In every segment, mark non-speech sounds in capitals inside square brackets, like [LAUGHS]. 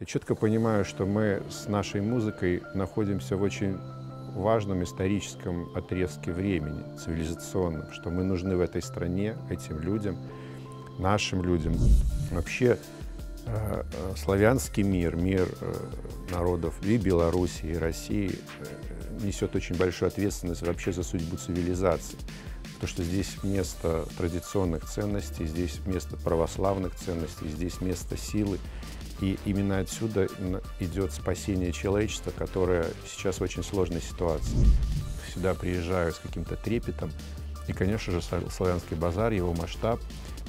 Я четко понимаю, что мы с нашей музыкой находимся в очень важном историческом отрезке времени, цивилизационном, что мы нужны в этой стране, этим людям, нашим людям. Вообще э, э, славянский мир, мир э, народов и Беларуси, и России несет очень большую ответственность вообще за судьбу цивилизации. Потому что здесь вместо традиционных ценностей, здесь вместо православных ценностей, здесь вместо силы – и именно отсюда идет спасение человечества, которое сейчас в очень сложной ситуации. Сюда приезжаю с каким-то трепетом. И, конечно же, Славянский базар, его масштаб,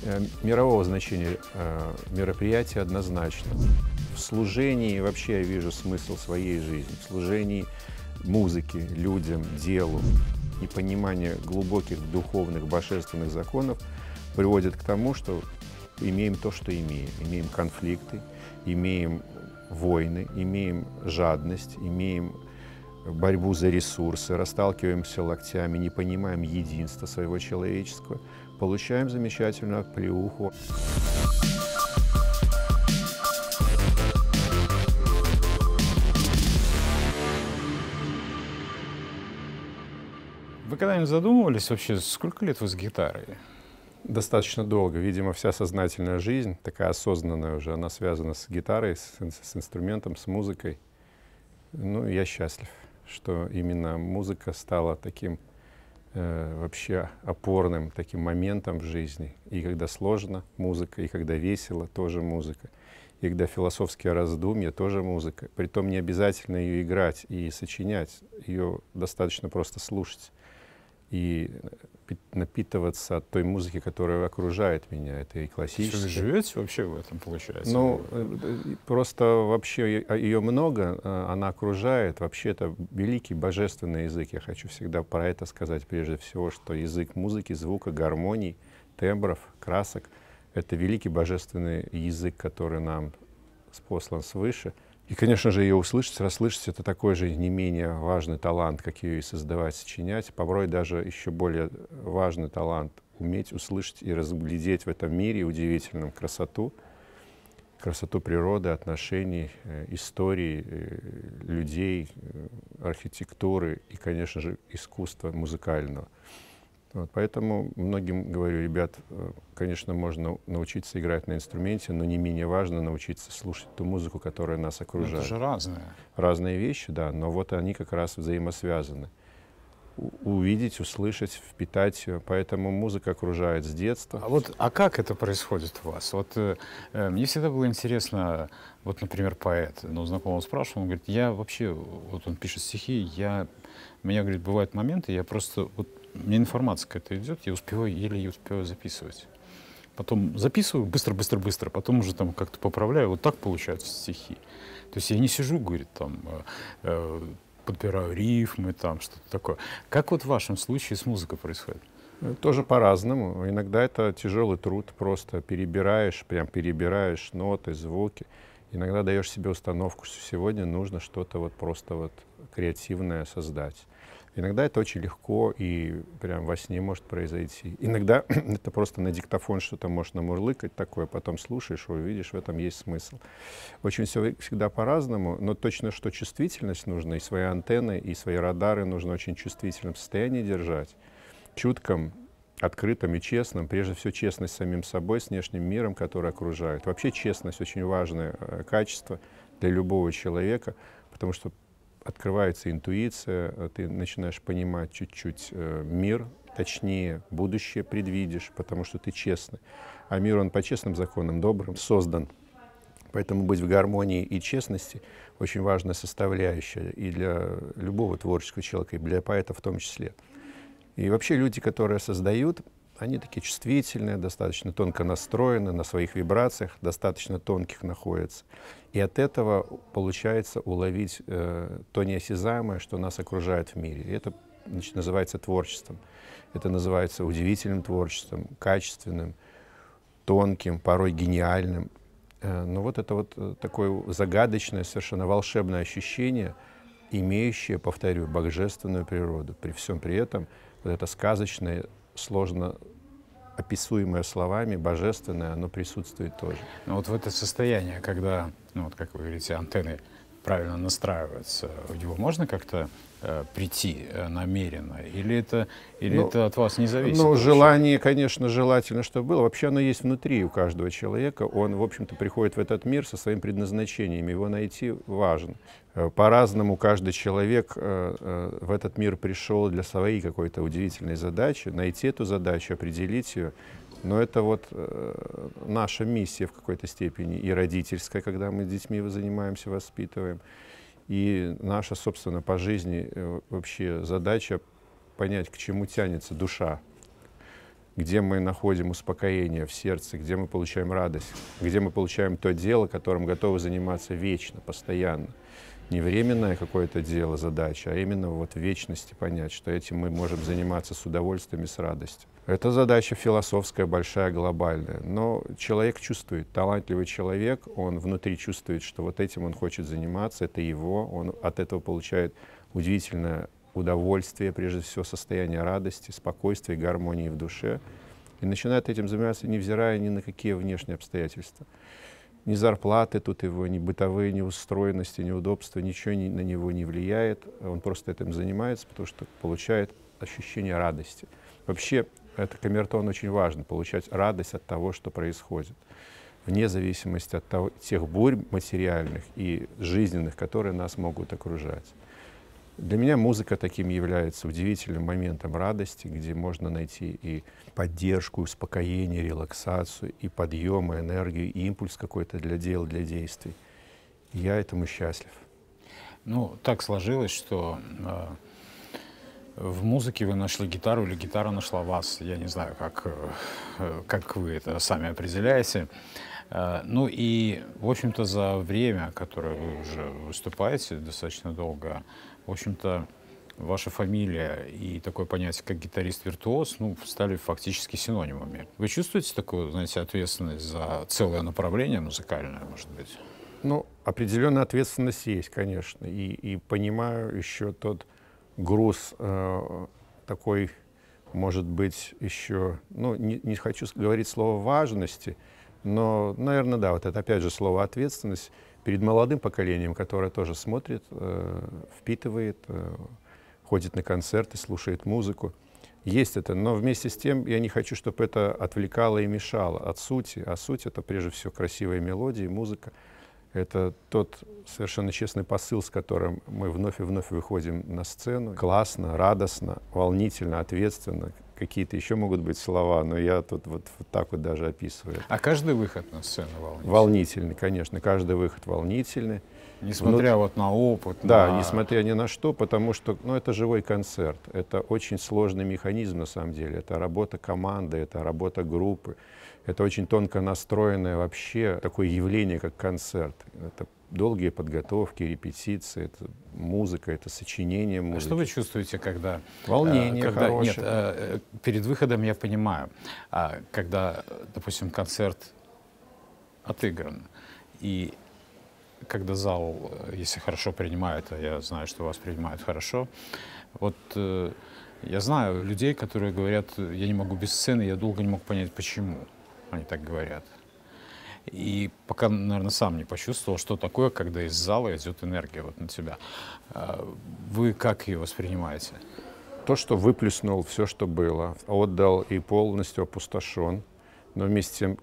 э, мирового значения э, мероприятия однозначно. В служении вообще я вижу смысл своей жизни, в служении музыке, людям, делу. И понимание глубоких духовных божественных законов приводит к тому, что имеем то, что имеем. Имеем конфликты, имеем войны, имеем жадность, имеем борьбу за ресурсы, расталкиваемся локтями, не понимаем единства своего человеческого, получаем замечательную плеуху. Вы когда-нибудь задумывались вообще, сколько лет вы с гитарой? Достаточно долго. Видимо, вся сознательная жизнь, такая осознанная уже, она связана с гитарой, с, с инструментом, с музыкой. Ну, я счастлив, что именно музыка стала таким э, вообще опорным таким моментом в жизни. И когда сложно — музыка, и когда весело — тоже музыка. И когда философские раздумья — тоже музыка. Притом не обязательно ее играть и сочинять, ее достаточно просто слушать. И э, напитываться от той музыки, которая окружает меня. Это и классическая. Вы живете вообще в этом, получается? Ну, э, э, просто вообще ее а, много, а, она окружает. Вообще это великий божественный язык. Я хочу всегда про это сказать прежде всего, что язык музыки, звука, гармоний, тембров, красок — это великий божественный язык, который нам послан свыше — и, конечно же, ее услышать, расслышать — это такой же не менее важный талант, как ее и создавать, сочинять. Порой даже еще более важный талант — уметь услышать и разглядеть в этом мире удивительную красоту, красоту природы, отношений, э, истории, э, людей, э, архитектуры и, конечно же, искусства музыкального. Вот, поэтому многим говорю, ребят, э, конечно, можно научиться играть на инструменте, но не менее важно научиться слушать ту музыку, которая нас ну, окружает. Но это же разные. Разные вещи, да, но вот они как раз взаимосвязаны. У увидеть, услышать, впитать. Э, поэтому музыка окружает с детства. А вот, а как это происходит у вас? Вот э, э мне всегда было интересно, вот, например, поэт, но ну, знакомого спрашивал, он говорит, я вообще, вот он пишет стихи, я, у меня, говорит, бывают моменты, я просто вот мне информация какая-то идет, я успеваю, еле я успеваю записывать. Потом записываю быстро-быстро-быстро, потом уже там как-то поправляю. Вот так получаются стихи. То есть я не сижу, говорит, там, э, э, подбираю рифмы, там, что-то такое. Как вот в вашем случае с музыкой происходит? Э, тоже по-разному. Иногда это тяжелый труд, просто перебираешь, прям перебираешь ноты, звуки. Иногда даешь себе установку, что сегодня нужно что-то вот просто вот креативное создать. Иногда это очень легко и прям во сне может произойти. Иногда [CLEARS THROAT] это просто на диктофон что-то можешь намурлыкать такое, потом слушаешь, увидишь, в этом есть смысл. Очень все всегда по-разному, но точно, что чувствительность нужна, и свои антенны, и свои радары нужно очень чувствительном состоянии держать, чутком, открытым и честным, прежде всего честность с самим собой, с внешним миром, который окружает. Вообще честность очень важное э, качество для любого человека, потому что открывается интуиция, э, ты начинаешь понимать чуть-чуть э, мир, точнее, будущее предвидишь, потому что ты честный. А мир, он по честным законам, добрым, создан. Поэтому быть в гармонии и честности очень важная составляющая и для любого творческого человека, и для поэта в том числе. И вообще люди, которые создают, они такие чувствительные, достаточно тонко настроены, на своих вибрациях достаточно тонких находятся. И от этого получается уловить э, то неосязаемое, что нас окружает в мире. И это значит, называется творчеством. Это называется удивительным творчеством, качественным, тонким, порой гениальным. Э, но ну вот это вот э, такое загадочное, совершенно волшебное ощущение, имеющее, повторю, божественную природу. При всем при этом вот это сказочное сложно описуемое словами, божественное, оно присутствует тоже. Ну, вот в это состояние, когда, ну вот как вы говорите, антенны правильно настраиваться, в него можно как-то э, прийти э, намеренно? Или это, или ну, это от вас не зависит? Ну, вообще? желание, конечно, желательно, чтобы было. Вообще оно есть внутри у каждого человека. Он, в общем-то, приходит в этот мир со своим предназначением. Его найти важно. Э, по-разному каждый человек э, э, в этот мир пришел для своей какой-то удивительной задачи. Найти эту задачу, определить ее, но это вот э, наша миссия в какой-то степени и родительская, когда мы с детьми занимаемся, воспитываем, и наша, собственно, по жизни э, вообще задача понять, к чему тянется душа, где мы находим успокоение в сердце, где мы получаем радость, где мы получаем то дело, которым готовы заниматься вечно, постоянно не временное какое-то дело, задача, а именно вот в вечности понять, что этим мы можем заниматься с удовольствием и с радостью. Это задача философская, большая, глобальная. Но человек чувствует, талантливый человек, он внутри чувствует, что вот этим он хочет заниматься, это его, он от этого получает удивительное удовольствие, прежде всего состояние радости, спокойствия, гармонии в душе. И начинает этим заниматься, невзирая ни на какие внешние обстоятельства ни зарплаты тут его, ни бытовые неустроенности, неудобства, ничего не, на него не влияет. Он просто этим занимается, потому что получает ощущение радости. Вообще, это камертон очень важно, получать радость от того, что происходит, вне зависимости от того, тех бурь материальных и жизненных, которые нас могут окружать. Для меня музыка таким является удивительным моментом радости, где можно найти и поддержку, успокоение, релаксацию, и подъем, и энергию, и импульс какой-то для дел, для действий. я этому счастлив. Ну, так сложилось, что э, в музыке вы нашли гитару или гитара нашла вас. Я не знаю, как, э, как вы это сами определяете. Э, ну и, в общем-то, за время, которое вы уже выступаете достаточно долго, в общем-то, ваша фамилия и такое понятие, как гитарист-виртуоз, ну, стали фактически синонимами. Вы чувствуете такую, знаете, ответственность за целое направление музыкальное, может быть? Ну, определенная ответственность есть, конечно. И, и понимаю еще тот груз э, такой, может быть, еще, ну, не, не хочу говорить слово важности, но, наверное, да, вот это опять же слово ответственность перед молодым поколением, которое тоже смотрит, э, впитывает, э, ходит на концерты, слушает музыку. Есть это, но вместе с тем я не хочу, чтобы это отвлекало и мешало от сути. А суть — это прежде всего красивая мелодия, музыка. Это тот совершенно честный посыл, с которым мы вновь и вновь выходим на сцену. Классно, радостно, волнительно, ответственно, какие-то еще могут быть слова, но я тут вот, вот так вот даже описываю. А каждый выход на сцену волнительный? Волнительный, конечно, каждый выход волнительный. Несмотря Внут... вот на опыт. Да, на... несмотря ни на что, потому что ну, это живой концерт. Это очень сложный механизм на самом деле. Это работа команды, это работа группы. Это очень тонко настроенное вообще такое явление, как концерт. Это долгие подготовки, репетиции, это музыка, это сочинение а музыки. А что вы чувствуете, когда... Э, Волнение когда, хорошее. Нет, э, э, перед выходом я понимаю, а когда, допустим, концерт отыгран, и когда зал, если хорошо принимает, а я знаю, что вас принимают хорошо, вот я знаю людей, которые говорят, я не могу без сцены, я долго не мог понять, почему они так говорят. И пока, наверное, сам не почувствовал, что такое, когда из зала идет энергия вот на тебя. А, вы как ее воспринимаете? То, что выплеснул все, что было, отдал и полностью опустошен, но вместе с тем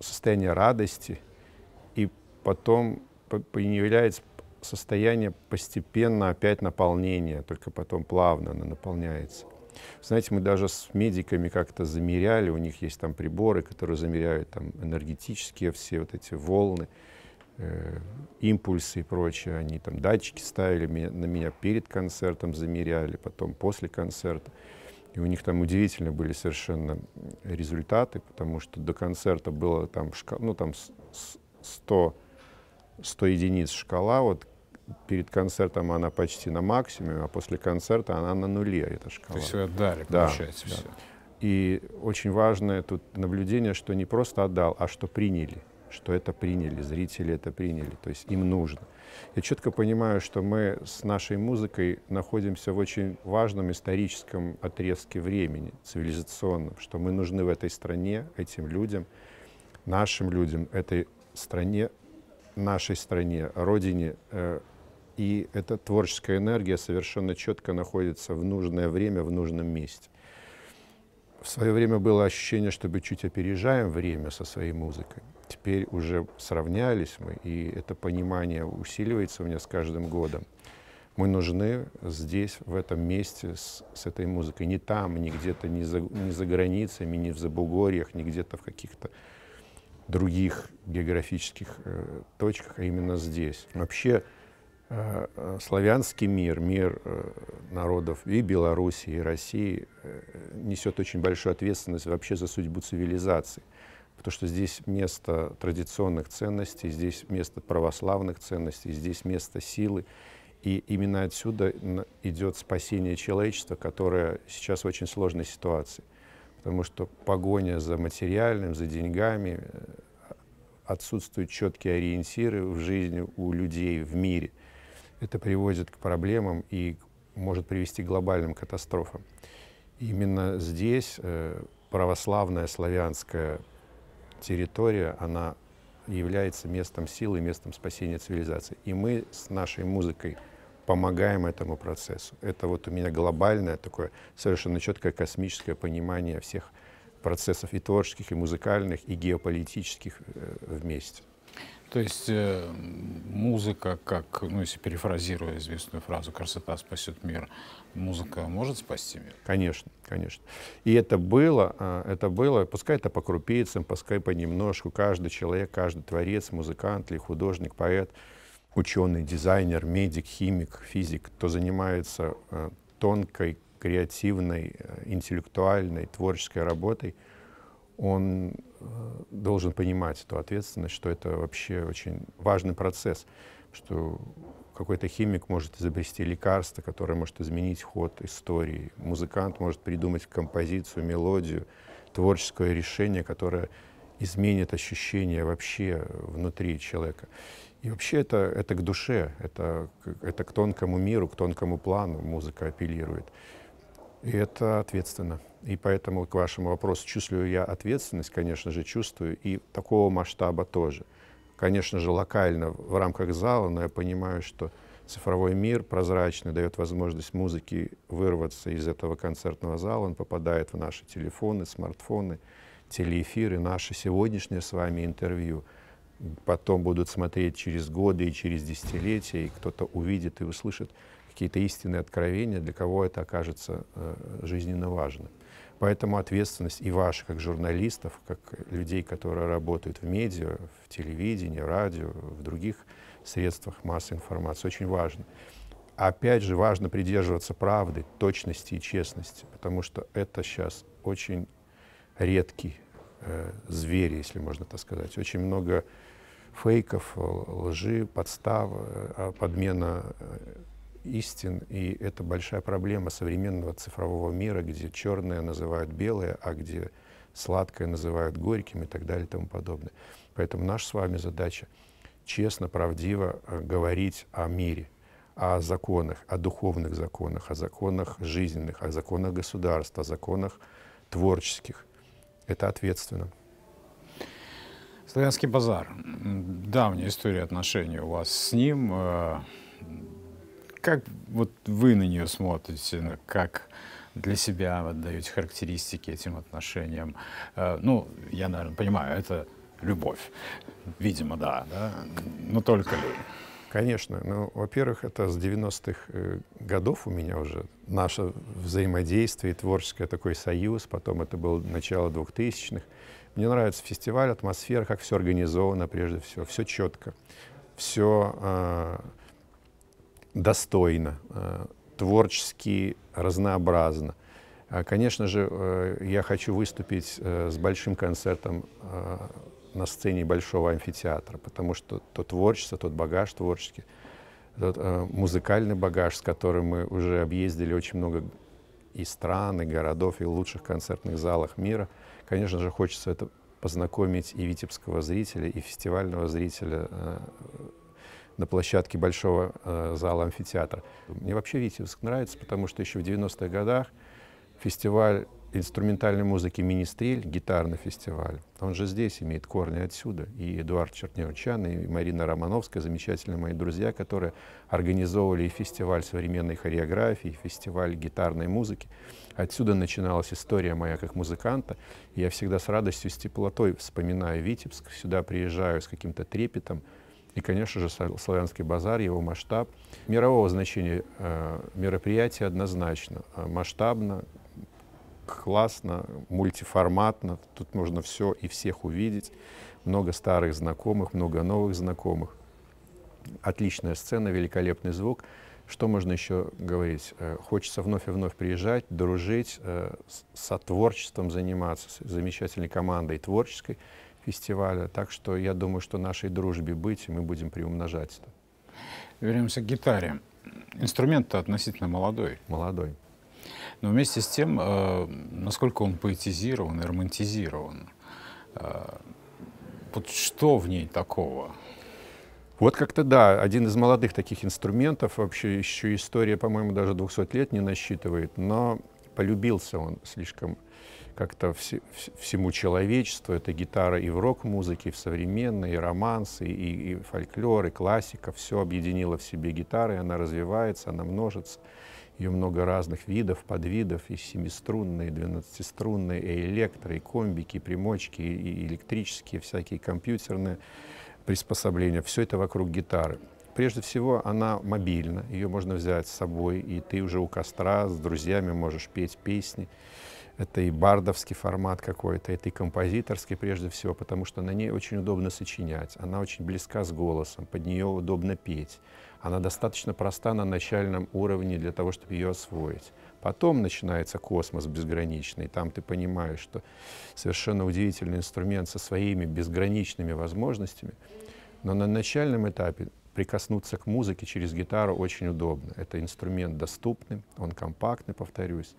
состояние радости, и потом появляется состояние постепенно опять наполнения, только потом плавно она наполняется. Знаете, мы даже с медиками как-то замеряли, у них есть там приборы, которые замеряют там энергетические все вот эти волны, э, импульсы и прочее. Они там датчики ставили на меня перед концертом, замеряли, потом после концерта. И у них там удивительно были совершенно результаты, потому что до концерта было там, шкал, ну, там 100, 100 единиц шкала, вот перед концертом она почти на максимуме, а после концерта она на нуле, эта шкала. То есть вы отдали, получается, да. все. И очень важное тут наблюдение, что не просто отдал, а что приняли, что это приняли, зрители это приняли, то есть им нужно. Я четко понимаю, что мы с нашей музыкой находимся в очень важном историческом отрезке времени, цивилизационном, что мы нужны в этой стране, этим людям, нашим людям, этой стране, нашей стране, родине, э, и эта творческая энергия совершенно четко находится в нужное время, в нужном месте. В свое время было ощущение, что мы чуть опережаем время со своей музыкой. Теперь уже сравнялись мы, и это понимание усиливается у меня с каждым годом. Мы нужны здесь, в этом месте, с, с этой музыкой. Не там, не где-то, не за, не за границами, не в Забугорьях, не где-то в каких-то других географических э, точках, а именно здесь. Вообще, Э, э, славянский мир, мир э, народов и Белоруссии, и России несет очень большую ответственность вообще за судьбу цивилизации. Потому что здесь место традиционных ценностей, здесь место православных ценностей, здесь место силы. И именно отсюда идет спасение человечества, которое сейчас в очень сложной ситуации. Потому что погоня за материальным, за деньгами, отсутствуют четкие ориентиры в жизни у людей в мире – это приводит к проблемам и может привести к глобальным катастрофам. Именно здесь э, православная славянская территория, она является местом силы, местом спасения цивилизации. И мы с нашей музыкой помогаем этому процессу. Это вот у меня глобальное такое совершенно четкое космическое понимание всех процессов и творческих, и музыкальных, и геополитических э, вместе. То есть э, музыка, как, ну, если перефразируя известную фразу «красота спасет мир», музыка может спасти мир? Конечно, конечно. И это было, а, это было, пускай это по крупицам, пускай понемножку, каждый человек, каждый творец, музыкант или художник, поэт, ученый, дизайнер, медик, химик, физик, кто занимается э, тонкой, креативной, э, интеллектуальной, творческой работой, он Э, должен понимать эту ответственность, что это вообще очень важный процесс, что какой-то химик может изобрести лекарство, которое может изменить ход истории, музыкант может придумать композицию, мелодию, творческое решение, которое изменит ощущение вообще внутри человека. И вообще это, это к душе, это, это к тонкому миру, к тонкому плану музыка апеллирует. И это ответственно. И поэтому к вашему вопросу чувствую я ответственность, конечно же, чувствую, и такого масштаба тоже. Конечно же, локально в рамках зала, но я понимаю, что цифровой мир прозрачный дает возможность музыке вырваться из этого концертного зала. Он попадает в наши телефоны, смартфоны, телеэфиры, наши сегодняшние с вами интервью. Потом будут смотреть через годы и через десятилетия, и кто-то увидит и услышит какие-то истинные откровения, для кого это окажется э, жизненно важным. Поэтому ответственность и ваша, как журналистов, как людей, которые работают в медиа, в телевидении, радио, в других средствах массовой информации, очень важна. Опять же, важно придерживаться правды, точности и честности, потому что это сейчас очень редкий э, зверь, если можно так сказать. Очень много фейков, лжи, подстав, э, подмена э, истин, и это большая проблема современного цифрового мира, где черное называют белое, а где сладкое называют горьким и так далее и тому подобное. Поэтому наша с вами задача честно, правдиво э, говорить о мире, о законах, о духовных законах, о законах жизненных, о законах государства, о законах творческих. Это ответственно. Славянский базар. Давняя история отношений у вас с ним. Э, как вот вы на нее смотрите, как для себя вот даете характеристики этим отношениям? Э, ну, я, наверное, понимаю, это любовь, видимо, да, да? но только ли? Конечно. Ну, во-первых, это с 90-х э, годов у меня уже наше взаимодействие, творческое такой союз, потом это было начало 2000-х. Мне нравится фестиваль, атмосфера, как все организовано прежде всего, все четко, все э, достойно, э, творчески, разнообразно. А, конечно же, э, я хочу выступить э, с большим концертом на сцене Большого амфитеатра, потому что то творчество, тот багаж творческий, тот музыкальный багаж, с которым мы уже объездили очень много и стран, и городов, и лучших концертных залах мира, конечно же, хочется это познакомить и витебского зрителя, и фестивального зрителя на площадке большого э, зала амфитеатра. Мне вообще Витебск нравится, потому что еще в 90-х годах фестиваль инструментальной музыки «Министрель», гитарный фестиваль, он же здесь имеет корни отсюда. И Эдуард Черневчан, и Марина Романовская, замечательные мои друзья, которые организовывали и фестиваль современной хореографии, и фестиваль гитарной музыки. Отсюда начиналась история моя как музыканта. я всегда с радостью, с теплотой вспоминаю Витебск, сюда приезжаю с каким-то трепетом, и, конечно же, славянский базар, его масштаб. Мирового значения э, мероприятия однозначно, э, масштабно, классно, мультиформатно, тут можно все и всех увидеть, много старых знакомых, много новых знакомых, отличная сцена, великолепный звук. Что можно еще говорить? Э, хочется вновь и вновь приезжать, дружить, со творчеством заниматься, с замечательной командой творческой, фестиваля. Так что я думаю, что нашей дружбе быть, и мы будем приумножать это. Вернемся к гитаре. Инструмент-то относительно молодой. Молодой. Но вместе с тем, э, насколько он поэтизирован и романтизирован, э, вот что в ней такого? Вот как-то да, один из молодых таких инструментов, вообще еще история, по-моему, даже 200 лет не насчитывает, но полюбился он слишком как-то вс всему человечеству. Это гитара и в рок-музыке, и в современной, и романсы, и, и фольклор, и классика. Все объединило в себе гитара, и она развивается, она множится. Ее много разных видов, подвидов, и семиструнные, и двенадцатиструнные, и электро, и комбики, и примочки, и электрические всякие компьютерные приспособления. Все это вокруг гитары. Прежде всего, она мобильна, ее можно взять с собой, и ты уже у костра с друзьями можешь петь песни это и бардовский формат какой-то, это и композиторский прежде всего, потому что на ней очень удобно сочинять, она очень близка с голосом, под нее удобно петь. Она достаточно проста на начальном уровне для того, чтобы ее освоить. Потом начинается космос безграничный, там ты понимаешь, что совершенно удивительный инструмент со своими безграничными возможностями, но на начальном этапе прикоснуться к музыке через гитару очень удобно. Это инструмент доступный, он компактный, повторюсь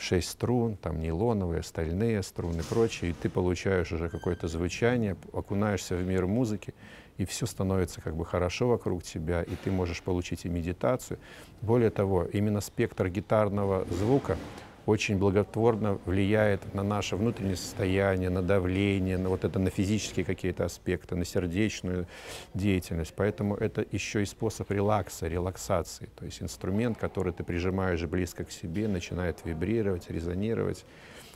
шесть струн, там нейлоновые, стальные струны и прочее, и ты получаешь уже какое-то звучание, окунаешься в мир музыки, и все становится как бы хорошо вокруг тебя, и ты можешь получить и медитацию. Более того, именно спектр гитарного звука очень благотворно влияет на наше внутреннее состояние, на давление, на вот это, на физические какие-то аспекты, на сердечную деятельность. Поэтому это еще и способ релакса, релаксации. То есть инструмент, который ты прижимаешь близко к себе, начинает вибрировать, резонировать.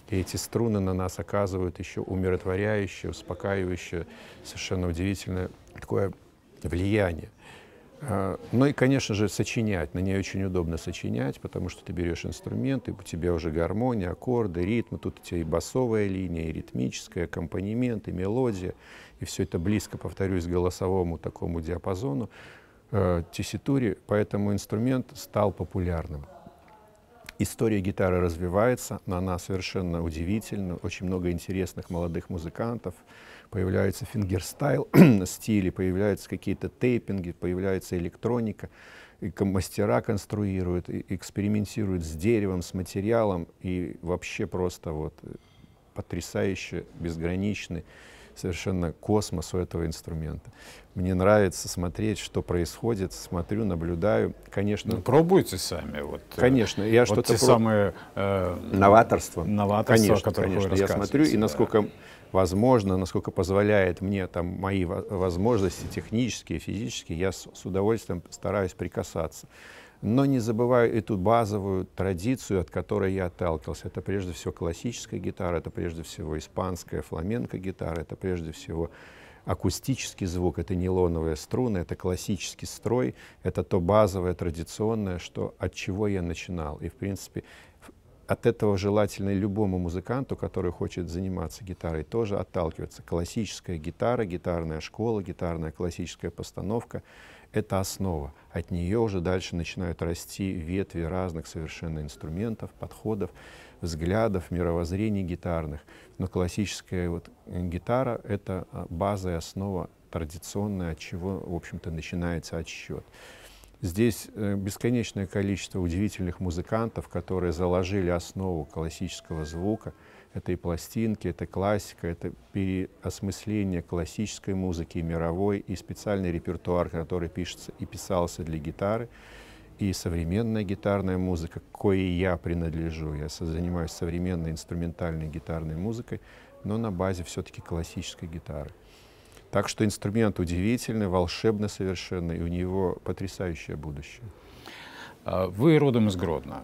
И эти струны на нас оказывают еще умиротворяющее, успокаивающее, совершенно удивительное такое влияние. Э, ну и, конечно же, сочинять. На ней очень удобно сочинять, потому что ты берешь инструмент, и у тебя уже гармония, аккорды, ритм. Тут у тебя и басовая линия, и ритмическая, аккомпанемент, и мелодия. И все это близко, повторюсь, голосовому такому диапазону, э, тесситуре. Поэтому инструмент стал популярным. История гитары развивается, но она совершенно удивительна. Очень много интересных молодых музыкантов. Появляется фингерстайл [CLEARS THROAT] стили, появляются какие-то тейпинги, появляется электроника. И мастера конструируют, и экспериментируют с деревом, с материалом. И вообще просто вот э, потрясающе безграничный совершенно космос у этого инструмента. Мне нравится смотреть, что происходит, смотрю, наблюдаю. Конечно. Ну, пробуйте сами. Вот, э, конечно, я вот что-то те проб... самые э, новаторство. Новаторство, конечно, конечно. Я смотрю и насколько возможно, насколько позволяет мне там мои возможности технические, физические, я с, с удовольствием стараюсь прикасаться но не забываю эту базовую традицию, от которой я отталкивался. Это прежде всего классическая гитара, это прежде всего испанская фламенко-гитара, это прежде всего акустический звук, это нейлоновые струны, это классический строй, это то базовое, традиционное, что, от чего я начинал. И, в принципе, от этого желательно любому музыканту, который хочет заниматься гитарой, тоже отталкиваться. Классическая гитара, гитарная школа, гитарная классическая постановка это основа. От нее уже дальше начинают расти ветви разных совершенно инструментов, подходов, взглядов, мировоззрений гитарных. Но классическая вот гитара — это а, база и основа традиционная, от чего, в общем-то, начинается отсчет. Здесь э, бесконечное количество удивительных музыкантов, которые заложили основу классического звука — это и пластинки, это классика, это переосмысление классической музыки мировой, и специальный репертуар, который пишется и писался для гитары, и современная гитарная музыка, к коей я принадлежу. Я занимаюсь современной инструментальной гитарной музыкой, но на базе все-таки классической гитары. Так что инструмент удивительный, волшебно совершенно, и у него потрясающее будущее. А, вы родом из Гродно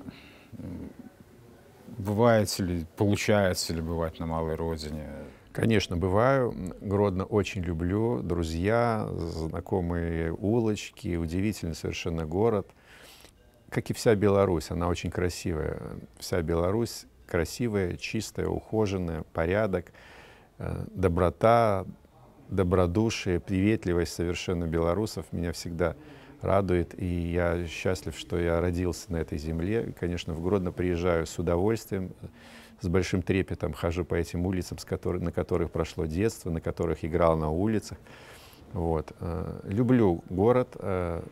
бываете ли, получается ли бывать на малой родине? Конечно, бываю. Гродно очень люблю. Друзья, знакомые улочки, удивительный совершенно город. Как и вся Беларусь, она очень красивая. Вся Беларусь красивая, чистая, ухоженная, порядок, э, доброта, добродушие, приветливость совершенно белорусов меня всегда радует. И я счастлив, что я родился на этой земле. Конечно, в Гродно приезжаю с удовольствием, с большим трепетом хожу по этим улицам, с которых, на которых прошло детство, на которых играл на улицах. Вот. Э, люблю город. Э,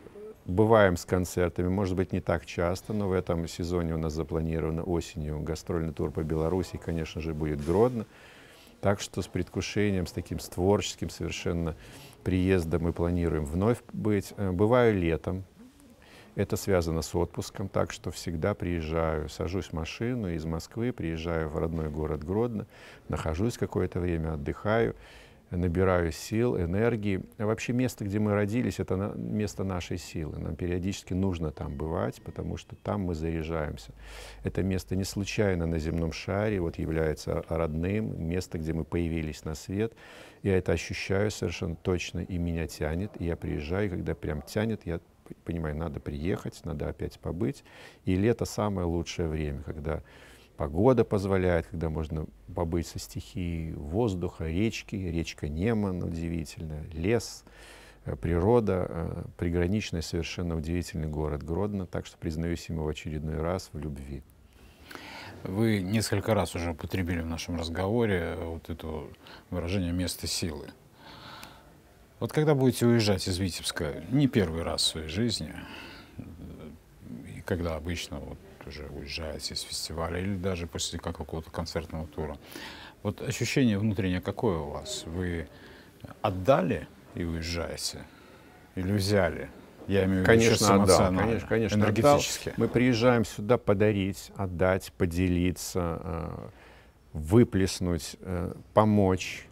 бываем с концертами, может быть, не так часто, но в этом сезоне у нас запланировано осенью гастрольный тур по Беларуси, конечно же, будет Гродно. Так что с предвкушением, с таким с творческим совершенно приезда мы планируем вновь быть. Э, бываю летом, это связано с отпуском, так что всегда приезжаю, сажусь в машину из Москвы, приезжаю в родной город Гродно, нахожусь какое-то время, отдыхаю набираю сил, энергии. А вообще место, где мы родились, это место нашей силы. Нам периодически нужно там бывать, потому что там мы заряжаемся. Это место не случайно на земном шаре вот является родным, место, где мы появились на свет. Я это ощущаю совершенно точно, и меня тянет, и я приезжаю, и когда прям тянет, я понимаю, надо приехать, надо опять побыть. И лето самое лучшее время, когда погода позволяет, когда можно побыть со стихией воздуха, речки, речка Неман удивительно, лес, э, природа, э, приграничный совершенно удивительный город Гродно, так что признаюсь ему в очередной раз в любви. Вы несколько раз уже употребили в нашем разговоре э, вот это выражение «место силы». Вот когда будете уезжать из Витебска, не первый раз в своей жизни, и когда обычно вот уже уезжаете из фестиваля или даже после какого-то концертного тура. Вот ощущение внутреннее какое у вас? Вы отдали и уезжаете? Или взяли? Я имею в виду конечно, отдал, конечно, конечно, энергетически. Отдал. Мы приезжаем сюда подарить, отдать, поделиться, э, выплеснуть, э, помочь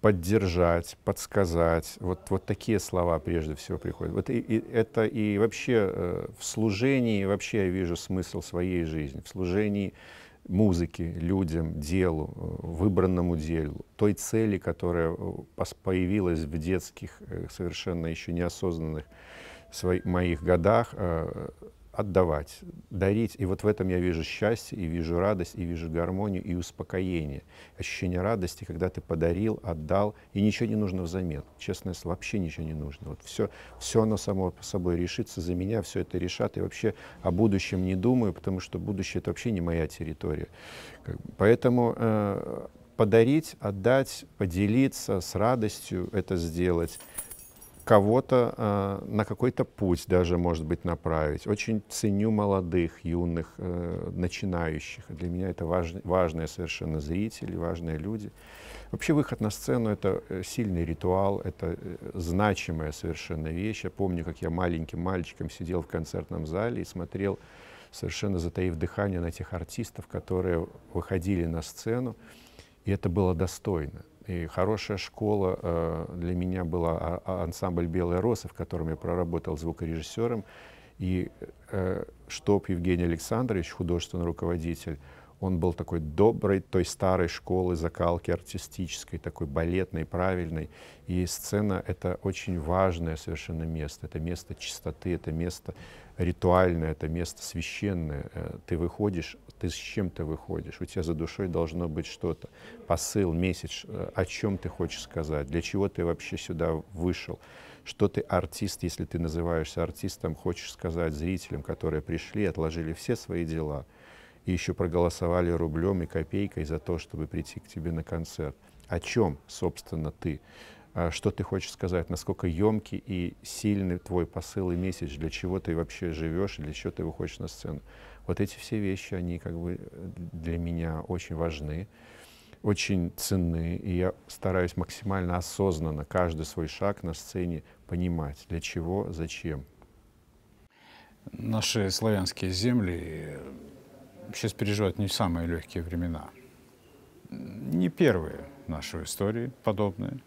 поддержать, подсказать. Вот, вот такие слова прежде всего приходят. Вот и, и, это и вообще э, в служении, вообще я вижу смысл своей жизни, в служении музыке, людям, делу, э, выбранному делу, той цели, которая э, появилась в детских, э, совершенно еще неосознанных своих, моих годах, э, отдавать, дарить. И вот в этом я вижу счастье, и вижу радость, и вижу гармонию, и успокоение. Ощущение радости, когда ты подарил, отдал, и ничего не нужно взамен. Честное слово, вообще ничего не нужно. Вот все, все оно само по собой решится за меня, все это решат. И вообще о будущем не думаю, потому что будущее — это вообще не моя территория. Поэтому э, подарить, отдать, поделиться с радостью это сделать — кого-то э, на какой-то путь даже, может быть, направить. Очень ценю молодых, юных, э, начинающих. Для меня это важ, важные совершенно зрители, важные люди. Вообще выход на сцену — это э, сильный ритуал, это значимая совершенно вещь. Я помню, как я маленьким мальчиком сидел в концертном зале и смотрел, совершенно затаив дыхание, на тех артистов, которые выходили на сцену, и это было достойно. И хорошая школа э, для меня была а, а, ансамбль «Белая роса», в котором я проработал звукорежиссером. И э, Штоп Евгений Александрович, художественный руководитель, он был такой доброй, той старой школы закалки артистической, такой балетной, правильной. И сцена — это очень важное совершенно место. Это место чистоты, это место ритуальное, это место священное. Э, ты выходишь ты с чем-то выходишь, у тебя за душой должно быть что-то, посыл, месяц, э, о чем ты хочешь сказать, для чего ты вообще сюда вышел, что ты артист, если ты называешься артистом, хочешь сказать зрителям, которые пришли, отложили все свои дела и еще проголосовали рублем и копейкой за то, чтобы прийти к тебе на концерт. О чем, собственно, ты? А что ты хочешь сказать, насколько емкий и сильный твой посыл и месяц, для чего ты вообще живешь, для чего ты выходишь на сцену. Вот эти все вещи, они как бы э, для меня очень важны, очень ценны, и я стараюсь максимально осознанно каждый свой шаг на сцене понимать, для чего, зачем. Наши славянские земли э, сейчас переживают не самые легкие времена. Не первые в нашей истории подобные,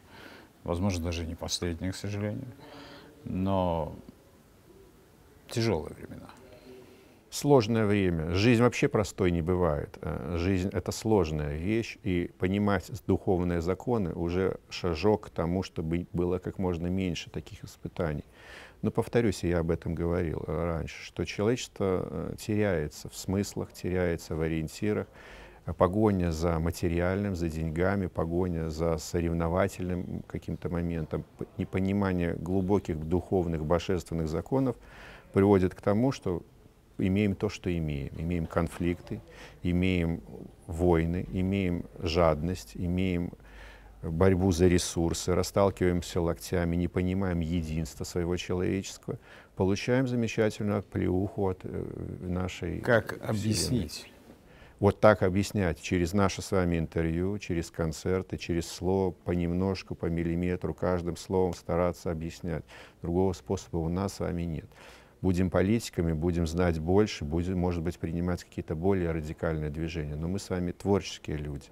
возможно, даже не последние, к сожалению, но тяжелые времена – сложное время. Жизнь вообще простой не бывает. Э, жизнь — это сложная вещь, и понимать духовные законы уже шажок к тому, чтобы было как можно меньше таких испытаний. Но повторюсь, я об этом говорил э, раньше, что человечество э, теряется в смыслах, теряется в ориентирах, погоня за материальным, за деньгами, погоня за соревновательным каким-то моментом, непонимание глубоких духовных божественных законов приводит к тому, что имеем то, что имеем. Имеем конфликты, имеем войны, имеем жадность, имеем борьбу за ресурсы, расталкиваемся локтями, не понимаем единства своего человеческого, получаем замечательную плеуху от э, нашей... Как вселенной. объяснить? Вот так объяснять через наше с вами интервью, через концерты, через слово, понемножку, по миллиметру, каждым словом стараться объяснять. Другого способа у нас с вами нет будем политиками, будем знать больше, будем, может быть, принимать какие-то более радикальные движения. Но мы с вами творческие люди.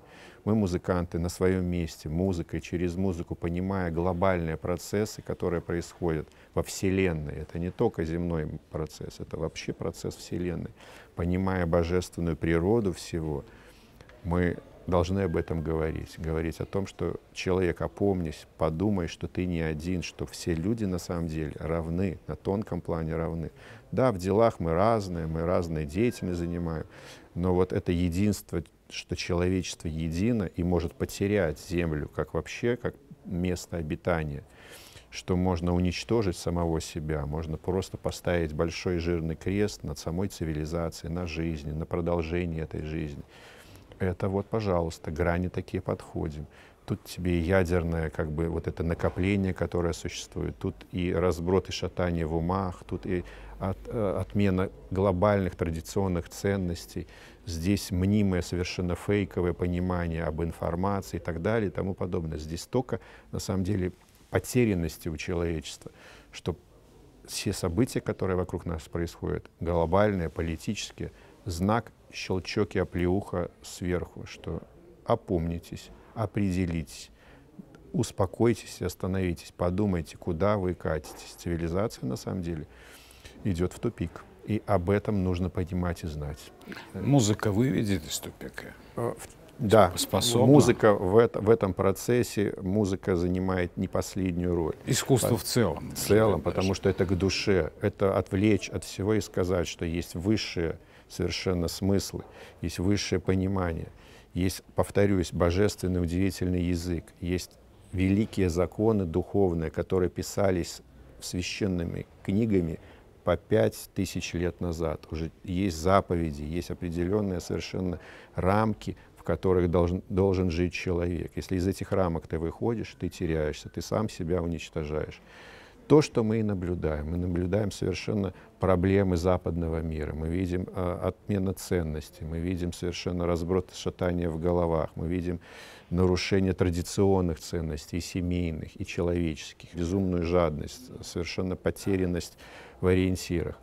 Мы музыканты на своем месте, музыкой, через музыку, понимая глобальные процессы, которые происходят во Вселенной. Это не только земной процесс, это вообще процесс Вселенной. Понимая божественную природу всего, мы должны об этом говорить. Говорить о том, что человек, опомнись, подумай, что ты не один, что все люди на самом деле равны, на тонком плане равны. Да, в делах мы разные, мы разные деятельность занимаем, но вот это единство, что человечество едино и может потерять Землю как вообще, как место обитания, что можно уничтожить самого себя, можно просто поставить большой жирный крест над самой цивилизацией, на жизни, на продолжение этой жизни – это вот, пожалуйста, грани такие подходим. Тут тебе и ядерное, как бы, вот это накопление, которое существует, тут и разброд и шатание в умах, тут и от, э, отмена глобальных традиционных ценностей, здесь мнимое, совершенно фейковое понимание об информации и так далее и тому подобное. Здесь столько, на самом деле, потерянности у человечества, что все события, которые вокруг нас происходят, глобальные, политические – знак щелчок и оплеуха сверху, что опомнитесь, определитесь, успокойтесь, остановитесь, подумайте, куда вы катитесь. Цивилизация, на самом деле, идет в тупик. И об этом нужно понимать и знать. Музыка выведет из тупика? Э, да, типа способна. музыка в, это, в этом процессе, музыка занимает не последнюю роль. Искусство По, в целом. В целом, даже. потому что это к душе, это отвлечь от всего и сказать, что есть высшее, совершенно смыслы, есть высшее понимание, есть, повторюсь, божественный удивительный язык, есть великие законы духовные, которые писались священными книгами по пять тысяч лет назад. Уже есть заповеди, есть определенные совершенно рамки, в которых должен, должен жить человек. Если из этих рамок ты выходишь, ты теряешься, ты сам себя уничтожаешь. То, что мы и наблюдаем, мы наблюдаем совершенно проблемы западного мира, мы видим э, отмена ценностей, мы видим совершенно разброд и шатание в головах, мы видим нарушение традиционных ценностей, и семейных, и человеческих, безумную жадность, совершенно потерянность в ориентирах.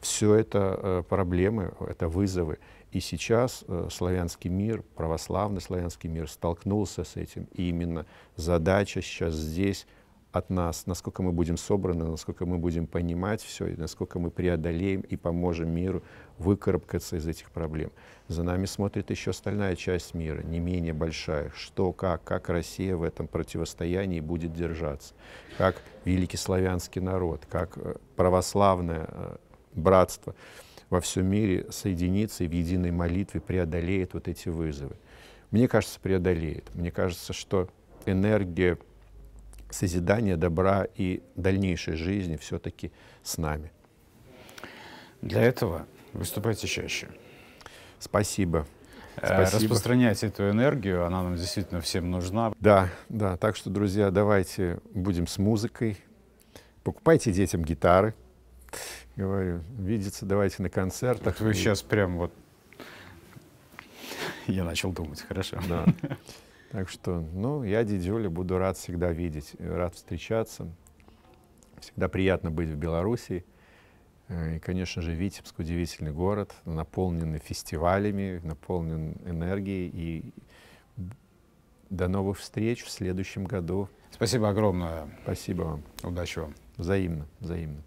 Все это э, проблемы, это вызовы. И сейчас э, славянский мир, православный славянский мир столкнулся с этим. И именно задача сейчас здесь — от нас, насколько мы будем собраны, насколько мы будем понимать все, и насколько мы преодолеем и поможем миру выкарабкаться из этих проблем. За нами смотрит еще остальная часть мира, не менее большая. Что, как, как Россия в этом противостоянии будет держаться, как великий славянский народ, как э, православное э, братство во всем мире соединится и в единой молитве преодолеет вот эти вызовы. Мне кажется, преодолеет. Мне кажется, что энергия созидания добра и дальнейшей жизни все-таки с нами. Для этого выступайте чаще. Спасибо. Э, Спасибо. Распространять эту энергию, она нам действительно всем нужна. Да, да. Так что, друзья, давайте будем с музыкой. Покупайте детям гитары. Говорю, видеться давайте на концертах. Вот вы сейчас прям вот... Я начал думать, хорошо. Да. [LAUGHS] Так что, ну, я дедюля буду рад всегда видеть, э, рад встречаться. Всегда приятно быть в Белоруссии. Э, и, конечно же, Витебск — удивительный город, наполненный фестивалями, наполнен энергией. И до новых встреч в следующем году. Спасибо огромное. Спасибо вам. Удачи вам. Взаимно, взаимно.